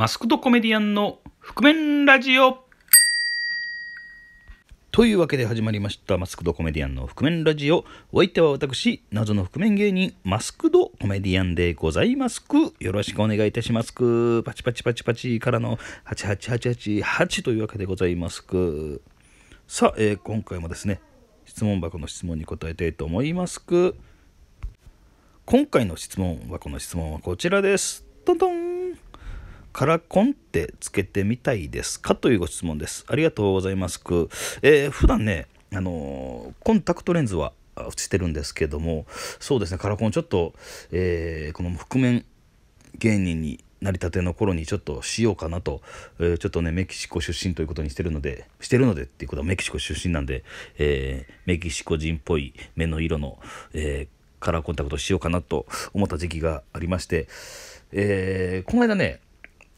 マスクドコメディアンの覆面ラジオというわけで始まりましたマスクドコメディアンの覆面ラジオお相手は私謎の覆面芸人マスクドコメディアンでございますくよろしくお願いいたしますくパチパチパチパチからの88888というわけでございますくさあ、えー、今回もですね質問箱の質問に答えたいと思いますく今回の質問箱の質問はこちらですトントンカラコンってつけてみたいですかというご質問です。ありがとうございます。えー、普段ね、あのコンタクトレンズはしてるんですけども、そうですね、カラコンちょっと、えー、この覆面芸人になりたての頃にちょっとしようかなと、えー、ちょっとねメキシコ出身ということにしてるのでしてるのでっていうことはメキシコ出身なんで、えー、メキシコ人っぽい目の色の、えー、カラーコンタクトしようかなと思った時期がありまして、えー、この間ね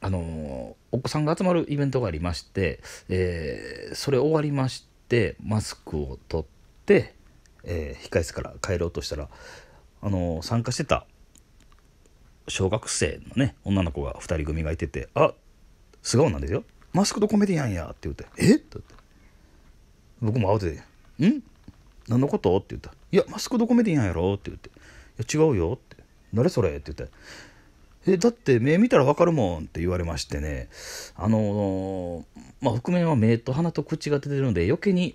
あのお子さんが集まるイベントがありまして、えー、それ終わりましてマスクを取って、えー、控室から帰ろうとしたら、あの参加してた小学生のね女の子が2人組がいてて「あ素顔なんですよマスクとコメディアンや」って言うて「えっ?」って僕も慌てて「ん何のこと?」って言った「いやマスクとコメディアンやろ」って言って「いや違うよ」って「誰それ?」って言って「え、だって目見たらわかるもんって言われましてね、あのー、まあ、覆面は目と鼻と口が出てるので、余計に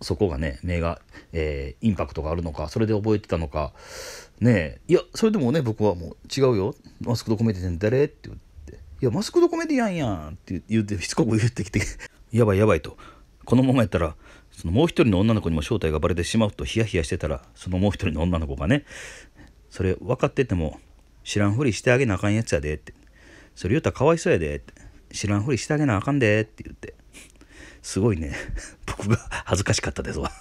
そこがね、目が、えー、インパクトがあるのか、それで覚えてたのか、ねえ、いや、それでもね、僕はもう違うよ、マスクドコメディアン誰って言って、いや、マスクドコメディアンやんって言って、しつこく言ってきて、やばいやばいと、このままやったら、そのもう一人の女の子にも正体がバレてしまうとヒヤヒヤしてたら、そのもう一人の女の子がね、それ分かってても、知らんふりしてあげなあかんやつやでってそれ言ったらかわいそうやでって知らんふりしてあげなあかんでって言ってすごいね 僕が 恥ずかしかったですわ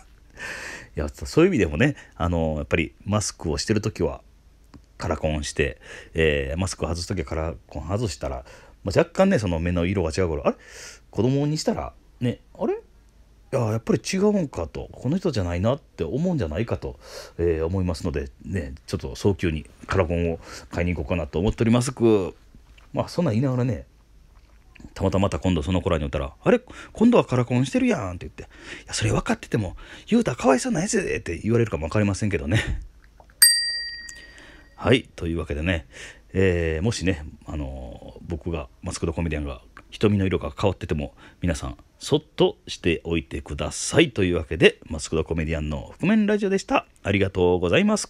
いやそういう意味でもねあのやっぱりマスクをしてる時はカラコンして、えー、マスクを外す時はカラコン外したら、まあ、若干ねその目の色が違う頃あれ子供にしたらねあれやっぱり違うんかとこの人じゃないなって思うんじゃないかと、えー、思いますので、ね、ちょっと早急にカラコンを買いに行こうかなと思っておりますくまあそんなん言いながらねたまたまた今度その子らに言ったら「あれ今度はカラコンしてるやん」って言って「いやそれ分かってても言うたらかわいそうないぜ」って言われるかも分かりませんけどね。はいというわけでね、えー、もしね、あのー、僕がマスクドコメディアンが瞳の色が変わってても皆さんそっとしておいてくださいというわけでマスクドコメディアンの覆面ラジオでしたありがとうございます